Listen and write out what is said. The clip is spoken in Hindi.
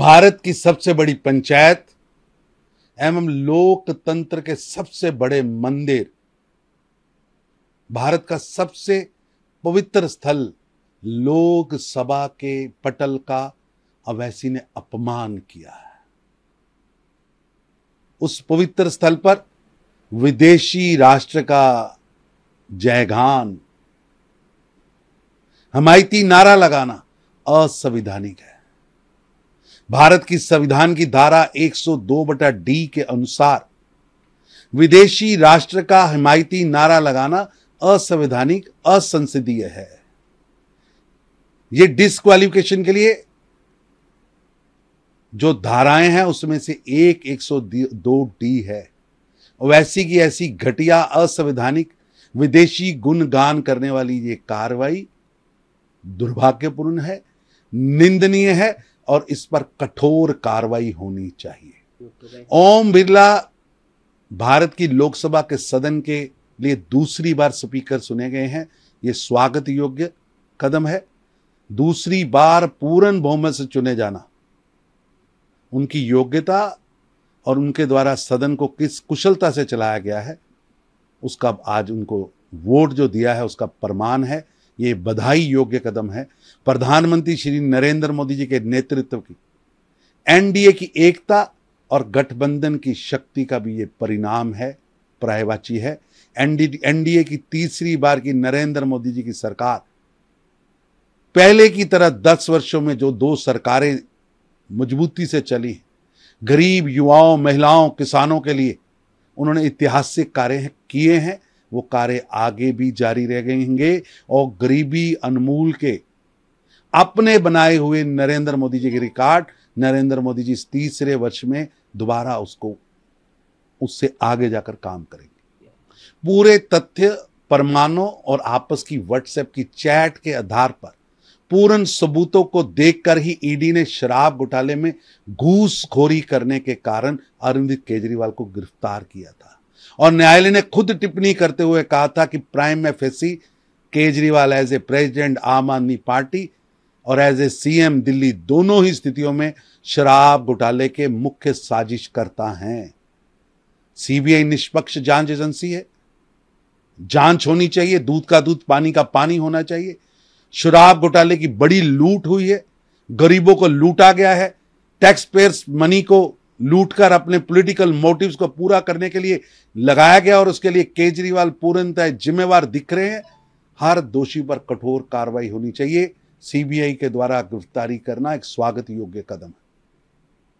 भारत की सबसे बड़ी पंचायत एवं लोकतंत्र के सबसे बड़े मंदिर भारत का सबसे पवित्र स्थल लोकसभा के पटल का अवैसी ने अपमान किया है उस पवित्र स्थल पर विदेशी राष्ट्र का जयगान हमायती नारा लगाना असंविधानिक है भारत की संविधान की धारा 102 बटा डी के अनुसार विदेशी राष्ट्र का हिमायती नारा लगाना असंवैधानिक असंसदीय है यह डिस्क्वालिफिकेशन के लिए जो धाराएं हैं उसमें से एक एक सौ दो डी है वैसी की ऐसी घटिया असंवैधानिक विदेशी गुणगान करने वाली यह कार्रवाई दुर्भाग्यपूर्ण है निंदनीय है और इस पर कठोर कार्रवाई होनी चाहिए ओम बिरला भारत की लोकसभा के सदन के लिए दूसरी बार स्पीकर सुने गए हैं ये स्वागत योग्य कदम है दूसरी बार पूर्ण बहुमत से चुने जाना उनकी योग्यता और उनके द्वारा सदन को किस कुशलता से चलाया गया है उसका आज उनको वोट जो दिया है उसका प्रमाण है ये बधाई योग्य कदम है प्रधानमंत्री श्री नरेंद्र मोदी जी के नेतृत्व की एनडीए की एकता और गठबंधन की शक्ति का भी ये परिणाम है प्रायवाची है एनडीए की तीसरी बार की नरेंद्र मोदी जी की सरकार पहले की तरह दस वर्षों में जो दो सरकारें मजबूती से चली हैं गरीब युवाओं महिलाओं किसानों के लिए उन्होंने ऐतिहासिक कार्य किए हैं वो कार्य आगे भी जारी रहेंगे और गरीबी अनमूल के अपने बनाए हुए नरेंद्र मोदी जी के रिकॉर्ड नरेंद्र मोदी जी इस तीसरे वर्ष में दोबारा उसको उससे आगे जाकर काम करेंगे पूरे तथ्य परमाणु और आपस की व्हाट्सएप की चैट के आधार पर पूर्ण सबूतों को देखकर ही ईडी e ने शराब घोटाले में घूसखोरी करने के कारण अरविंद केजरीवाल को गिरफ्तार किया था और न्यायालय ने खुद टिप्पणी करते हुए कहा था कि प्राइम में केजरीवाल एज ए प्रेसिडेंट आम आदमी पार्टी और एज ए सीएम दिल्ली दोनों ही स्थितियों में शराब घोटाले के मुख्य साजिशकर्ता हैं सीबीआई निष्पक्ष जांच एजेंसी है जांच होनी चाहिए दूध का दूध पानी का पानी होना चाहिए शराब घोटाले की बड़ी लूट हुई है गरीबों को लूटा गया है टैक्स पेयर्स मनी को लूटकर अपने पॉलिटिकल मोटिव्स को पूरा करने के लिए लगाया गया और उसके लिए केजरीवाल पूर्णतः जिम्मेवार दिख रहे हैं हर दोषी पर कठोर कार्रवाई होनी चाहिए सीबीआई के द्वारा गिरफ्तारी करना एक स्वागत योग्य कदम है